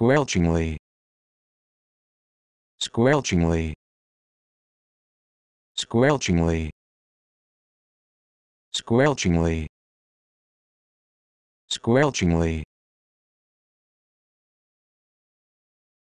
squelchingly squelchingly squelchingly squelchingly squelchingly